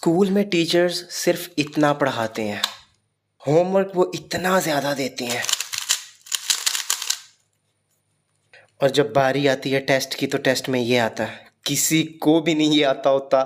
school में teachers सिर्फ इतना पढ़ाते हैं होमवर्क वो इतना ज़्यादा देती हैं और जब बारी आती है टेस्ट की तो टेस्ट में ये आता है किसी को भी नहीं ये आता होता